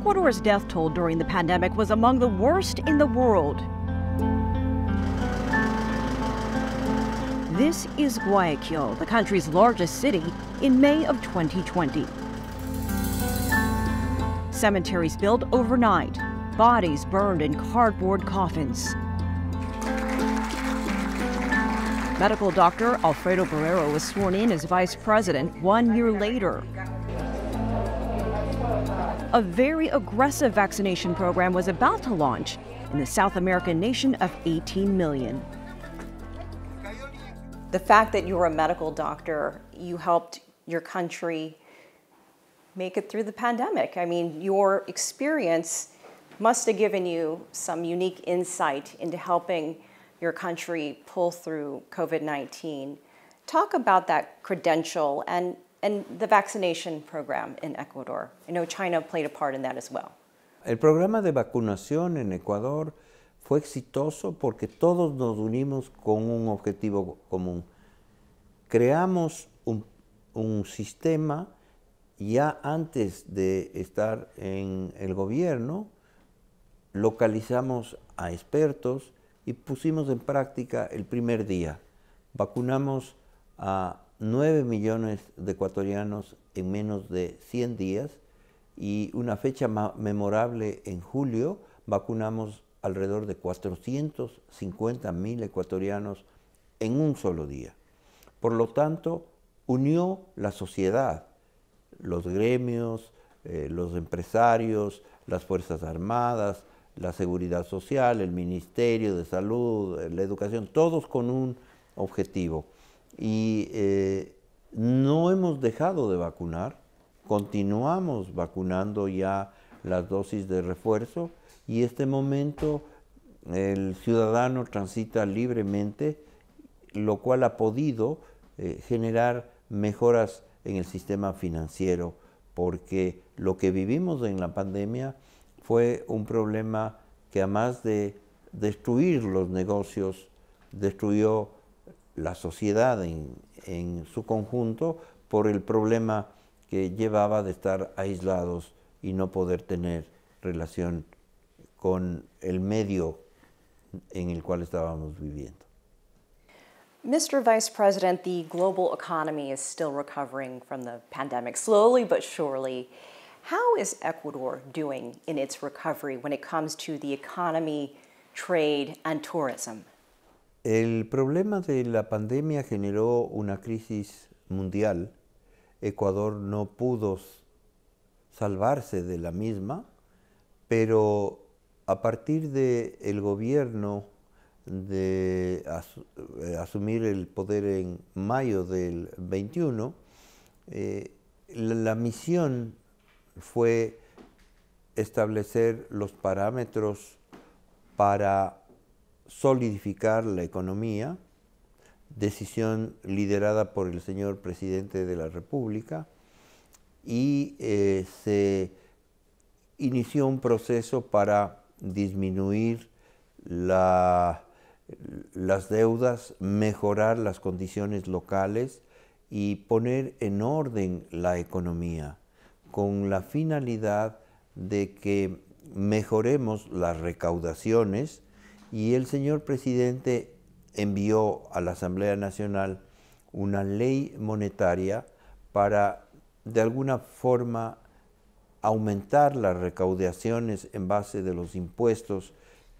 Ecuador's death toll during the pandemic was among the worst in the world. This is Guayaquil, the country's largest city, in May of 2020. Cemeteries built overnight, bodies burned in cardboard coffins. Medical doctor Alfredo Barrero was sworn in as vice president one year later a very aggressive vaccination program was about to launch in the South American nation of 18 million. The fact that you're a medical doctor, you helped your country make it through the pandemic. I mean, your experience must have given you some unique insight into helping your country pull through COVID 19. Talk about that credential and vaccination program in Ecuador. China El programa de vacunación en Ecuador fue exitoso porque todos nos unimos con un objetivo común. Creamos un, un sistema ya antes de estar en el gobierno, localizamos a expertos y pusimos en práctica el primer día. Vacunamos a 9 millones de ecuatorianos en menos de 100 días y una fecha memorable en julio, vacunamos alrededor de 450 mil ecuatorianos en un solo día. Por lo tanto, unió la sociedad, los gremios, eh, los empresarios, las Fuerzas Armadas, la Seguridad Social, el Ministerio de Salud, la Educación, todos con un objetivo y eh, no hemos dejado de vacunar, continuamos vacunando ya las dosis de refuerzo y este momento el ciudadano transita libremente, lo cual ha podido eh, generar mejoras en el sistema financiero, porque lo que vivimos en la pandemia fue un problema que además de destruir los negocios, destruyó la sociedad en, su conjunto por el problema que llevaba de estar aislados y no poder tener relación con el medio en el cual estábamos viviendo. Mr. Vice President, the global economy is still recovering from the pandemic, slowly but surely. How is Ecuador doing in its recovery when it comes to the economy, trade, and tourism? El problema de la pandemia generó una crisis mundial. Ecuador no pudo salvarse de la misma, pero a partir del el gobierno de eh, asumir el poder en mayo del 21, eh, la misión fue establecer los parámetros para solidificar la economía, decisión liderada por el señor presidente de la República, y eh, se inició un proceso para disminuir las deudas, mejorar las condiciones locales y poner en orden la economía con la finalidad de que mejoremos las recaudaciones y el señor presidente envió a la Asamblea Nacional una ley monetaria para, de alguna forma, aumentar las recaudaciones en base de los impuestos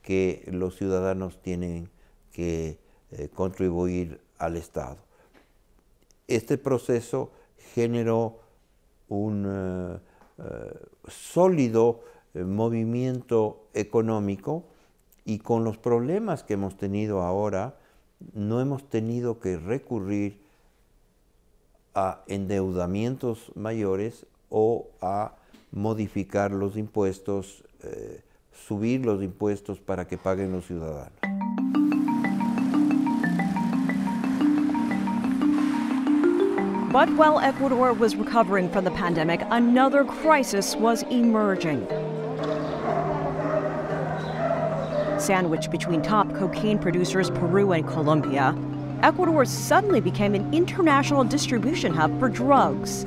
que los ciudadanos tienen que eh, contribuir al Estado. Este proceso generó un eh, eh, sólido movimiento económico y con los problemas que hemos tenido ahora, no hemos tenido que recurrir a endeudamientos mayores o a modificar los impuestos, eh, subir los impuestos para que paguen los ciudadanos. But while Ecuador was recovering from the pandemic, another crisis was emerging. sandwiched between top cocaine producers Peru and Colombia, Ecuador suddenly became an international distribution hub for drugs.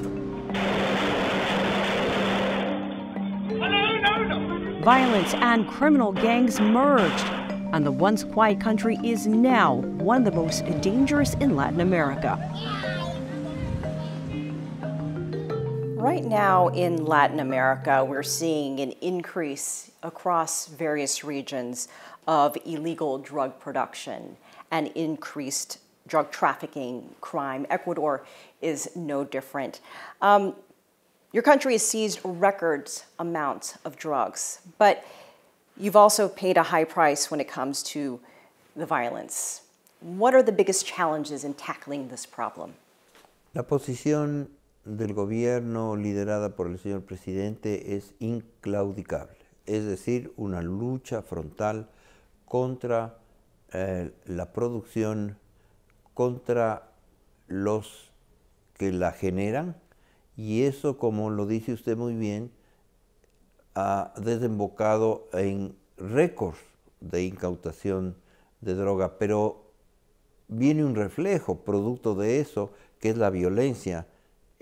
Violence and criminal gangs merged, and the once quiet country is now one of the most dangerous in Latin America. Right now in Latin America, we're seeing an increase across various regions of illegal drug production and increased drug trafficking crime. Ecuador is no different. Um, your country has seized records amounts of drugs, but you've also paid a high price when it comes to the violence. What are the biggest challenges in tackling this problem? La posición del gobierno liderada por el señor presidente es inclaudicable, es decir, una lucha frontal contra eh, la producción, contra los que la generan y eso, como lo dice usted muy bien, ha desembocado en récords de incautación de droga, pero viene un reflejo producto de eso, que es la violencia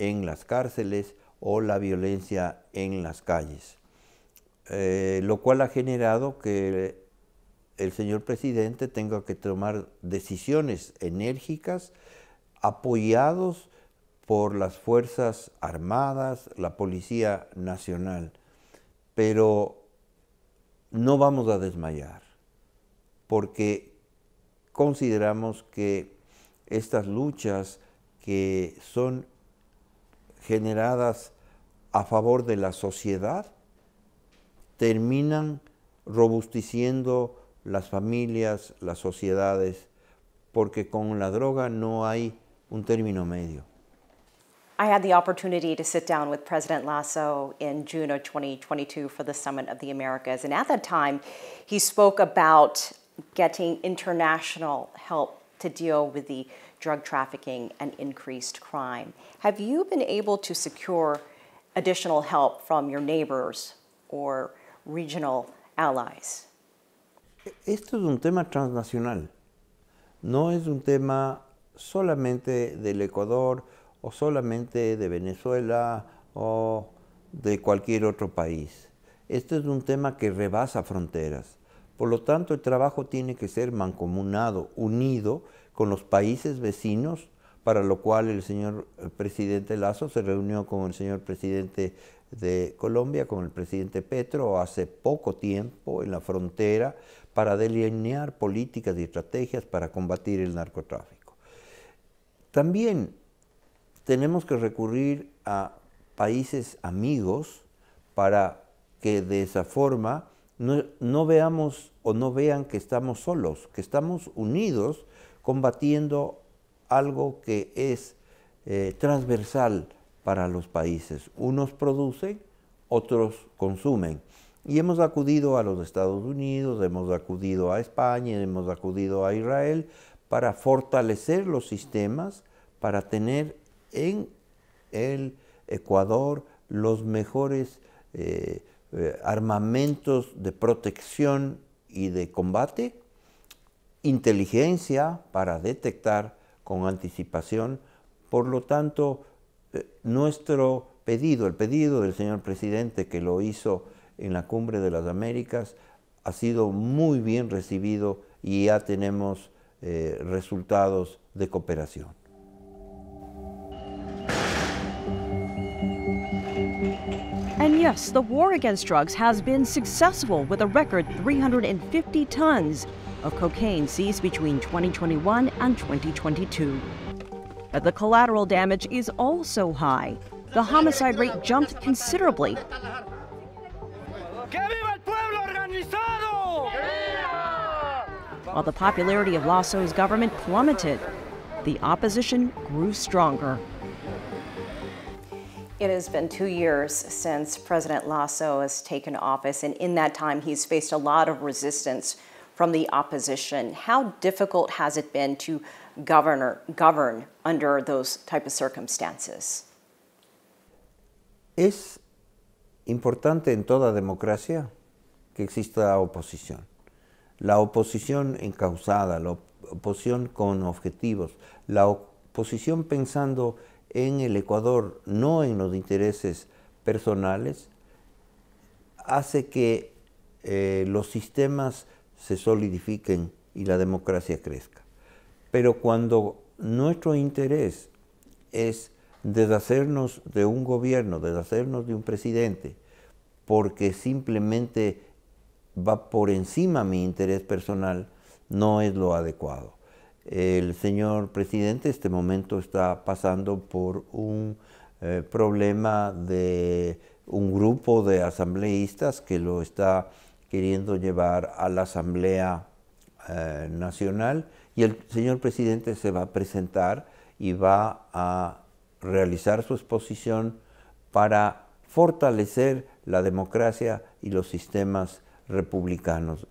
en las cárceles o la violencia en las calles, eh, lo cual ha generado que el señor presidente tenga que tomar decisiones enérgicas apoyados por las Fuerzas Armadas, la Policía Nacional. Pero no vamos a desmayar, porque consideramos que estas luchas que son generadas a favor de la sociedad terminan robusteciendo las familias, las sociedades, porque con la droga no hay un término medio. I had the opportunity to sit down with President Lasso in June of 2022 for the Summit of the Americas. And at that time, he spoke about getting international help to deal with the drug trafficking and increased crime. Have you been able to secure additional help from your neighbors or regional allies? Esto es un tema transnacional. No es un tema solamente del Ecuador o solamente de Venezuela o de cualquier otro país. Este es un tema que rebasa fronteras. Por lo tanto, el trabajo tiene que ser mancomunado, unido con los países vecinos, para lo cual el señor presidente Lazo se reunió con el señor presidente de Colombia, con el presidente Petro, hace poco tiempo en la frontera, para delinear políticas y estrategias para combatir el narcotráfico. También tenemos que recurrir a países amigos para que de esa forma no, veamos o no vean que estamos solos, que estamos unidos combatiendo algo que es eh, transversal para los países. Unos producen, otros consumen. Y hemos acudido a los Estados Unidos, hemos acudido a España, hemos acudido a Israel para fortalecer los sistemas, para tener en el Ecuador los mejores eh, eh, armamentos de protección y de combate inteligencia para detectar con anticipación. Por lo tanto, eh, nuestro pedido, el pedido del señor presidente que lo hizo en la Cumbre de las Américas, ha sido muy bien recibido y ya tenemos eh, resultados de cooperación. And yes, the war against drugs has been successful with a record 350 tons of cocaine seized between 2021 and 2022. But the collateral damage is also high. The homicide rate jumped considerably. While the popularity of Lasso's government plummeted, the opposition grew stronger. It has been two years since President Lasso has taken office, and in that time, he's faced a lot of resistance from the opposition. How difficult has it been to govern, under those of circumstances? Es importante en toda democracia que exista oposición. La oposición encausada, la oposición con objetivos, la oposición pensando en el Ecuador, no en los intereses personales, hace que eh, los sistemas se solidifiquen y la democracia crezca. Pero cuando nuestro interés es deshacernos de un gobierno, deshacernos de un presidente, porque simplemente va por encima mi interés personal, no es lo adecuado. El señor presidente este momento está pasando por un eh, problema de un grupo de asambleístas que lo está queriendo llevar a la Asamblea eh, Nacional y el señor presidente se va a presentar y va a realizar su exposición para fortalecer la democracia y los sistemas republicanos.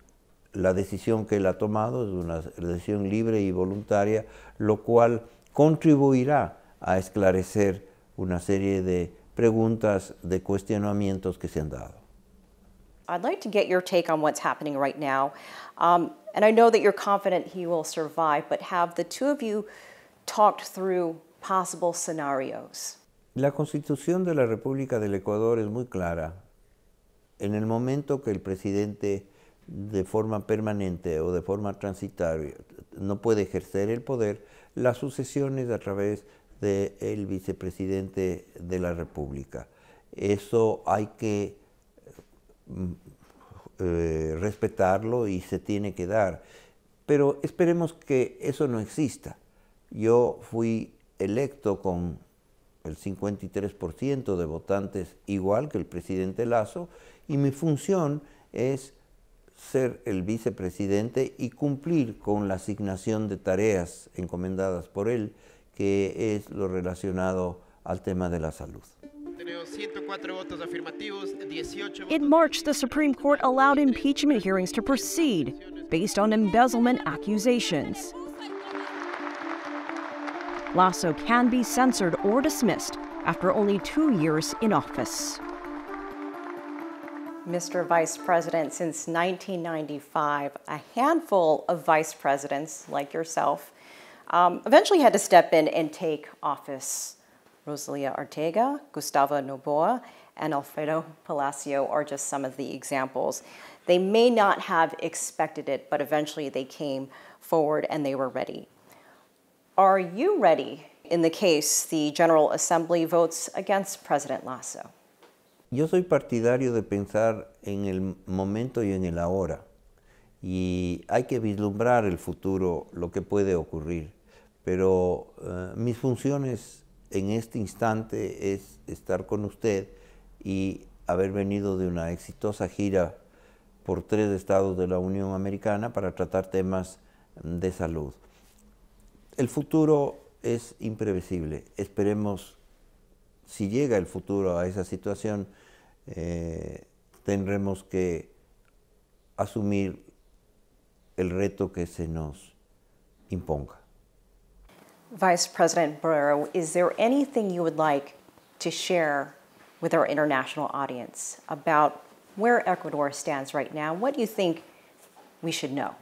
La decisión que él ha tomado es una decisión libre y voluntaria, lo cual contribuirá a esclarecer una serie de preguntas, de cuestionamientos que se han dado. I'd like to get your take on what's happening right now. Um, and I know that you're confident he will survive, but have the two of you talked through possible scenarios? La constitución de la República del Ecuador es muy clara. En el momento que el presidente de forma permanente o de forma transitaria no puede ejercer el poder, las sucesiones a través del vicepresidente de la República. Eso hay que Mm, eh, respetarlo y se tiene que dar. Pero esperemos que eso no exista. Yo fui electo con el 53% de votantes igual que el presidente Lazo y mi función es ser el vicepresidente y cumplir con la asignación de tareas encomendadas por él, que es lo relacionado al tema de la salud. In March, the Supreme Court allowed impeachment hearings to proceed based on embezzlement accusations. Lasso can be censored or dismissed after only two years in office. Mr. Vice President, since 1995, a handful of vice presidents like yourself um, eventually had to step in and take office. Rosalia Ortega, Gustavo Noboa, and Alfredo Palacio are just some of the examples. They may not have expected it, but eventually they came forward and they were ready. Are you ready in the case the General Assembly votes against President Lasso? Yo soy partidario de pensar en el momento y en el ahora. Y hay que vislumbrar el futuro, lo que puede ocurrir. Pero uh, mis funciones en este instante es estar con usted y haber venido de una exitosa gira por tres estados de la Unión Americana para tratar temas de salud. El futuro es imprevisible. Esperemos, si llega el futuro a esa situación, eh, tendremos que asumir el reto que se nos imponga. Vice President Barrero, is there anything you would like to share with our international audience about where Ecuador stands right now? What do you think we should know?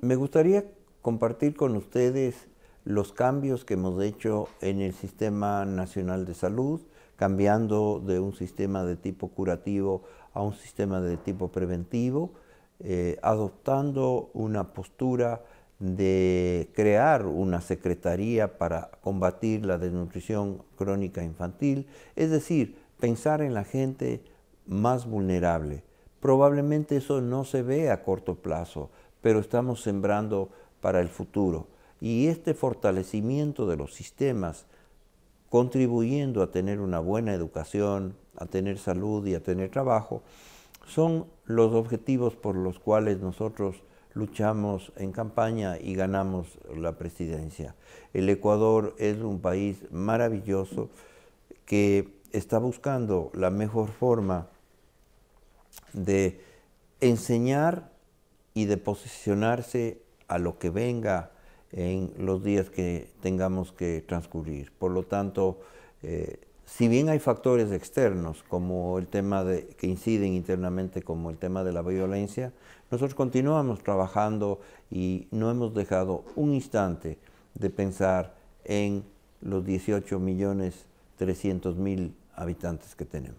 Me gustaría compartir con ustedes los cambios que hemos hecho en el Sistema Nacional de Salud, cambiando de un sistema de tipo curativo a un sistema de tipo preventivo, eh, adoptando una postura de crear una secretaría para combatir la desnutrición crónica infantil, es decir, pensar en la gente más vulnerable. Probablemente eso no se ve a corto plazo, pero estamos sembrando para el futuro. Y este fortalecimiento de los sistemas, contribuyendo a tener una buena educación, a tener salud y a tener trabajo, son los objetivos por los cuales nosotros luchamos en campaña y ganamos la presidencia. El Ecuador es un país maravilloso que está buscando la mejor forma de enseñar y de posicionarse a lo que venga en los días que tengamos que transcurrir. Por lo tanto, eh, si bien hay factores externos, como el tema de, que inciden internamente, como el tema de la violencia, nosotros continuamos trabajando y no hemos dejado un instante de pensar en los 18 millones habitantes que tenemos.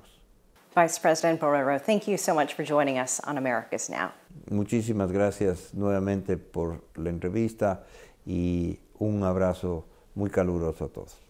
Vice Borrero, thank you so much for joining us on America's Now. Muchísimas gracias nuevamente por la entrevista y un abrazo muy caluroso a todos.